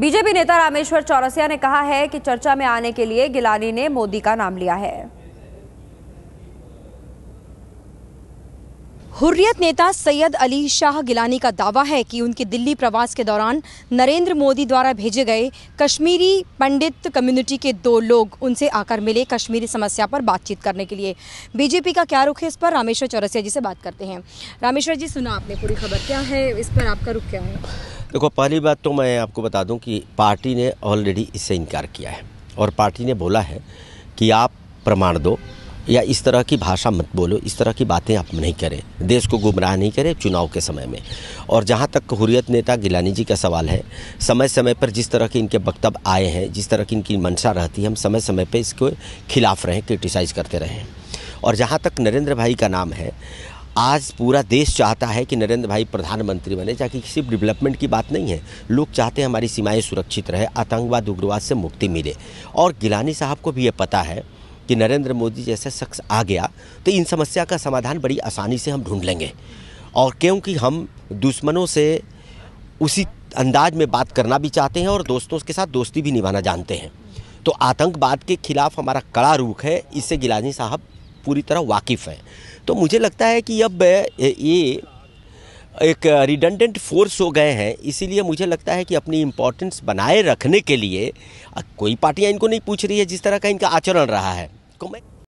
BJP नेता रामेश्वर चौरसिया ने कहा है कि चर्चा में आने के लिए गिलानी ने मोदी का नाम लिया है हुर्रियत नेता सैयद अली शाह गिलानी का दावा है कि उनके दिल्ली प्रवास के दौरान नरेंद्र मोदी द्वारा भेजे गए कश्मीरी पंडित कम्युनिटी के दो लोग उनसे आकर मिले कश्मीरी समस्या पर बातचीत करने के लिए बीजेपी का क्या रुख है इस पर रामेश्वर चौरसिया जी से बात करते हैं रामेश्वर जी सुना आपने पूरी खबर क्या है इस पर आपका रुख क्या है देखो पहली बात तो मैं आपको बता दूं कि पार्टी ने ऑलरेडी इससे इनकार किया है और पार्टी ने बोला है कि आप प्रमाण दो या इस तरह की भाषा मत बोलो इस तरह की बातें आप नहीं करें देश को गुमराह नहीं करें चुनाव के समय में और जहाँ तक हुरियत नेता गिलानी जी का सवाल है समय समय पर जिस तरह के इनके वक्तव्य आए हैं जिस तरह की इनकी मंशा रहती है हम समय समय पर इसके खिलाफ रहें क्रिटिसाइज़ करते रहें और जहाँ तक नरेंद्र भाई का नाम है आज पूरा देश चाहता है कि नरेंद्र भाई प्रधानमंत्री बने चाहे कि सिर्फ डेवलपमेंट की बात नहीं है लोग चाहते हैं हमारी सीमाएं सुरक्षित रहे आतंकवाद उग्रवाद से मुक्ति मिले और गिलानी साहब को भी ये पता है कि नरेंद्र मोदी जैसे शख्स आ गया तो इन समस्या का समाधान बड़ी आसानी से हम ढूंढ लेंगे और क्योंकि हम दुश्मनों से उसी अंदाज में बात करना भी चाहते हैं और दोस्तों के साथ दोस्ती भी निभाना जानते हैं तो आतंकवाद के खिलाफ हमारा कड़ा रुख है इससे गिलानी साहब पूरी तरह वाकिफ़ हैं तो मुझे लगता है कि अब ये एक रिडेंडेंट फोर्स हो गए हैं इसीलिए मुझे लगता है कि अपनी इम्पोर्टेंस बनाए रखने के लिए कोई पार्टियाँ इनको नहीं पूछ रही है जिस तरह का इनका आचरण रहा है को मैं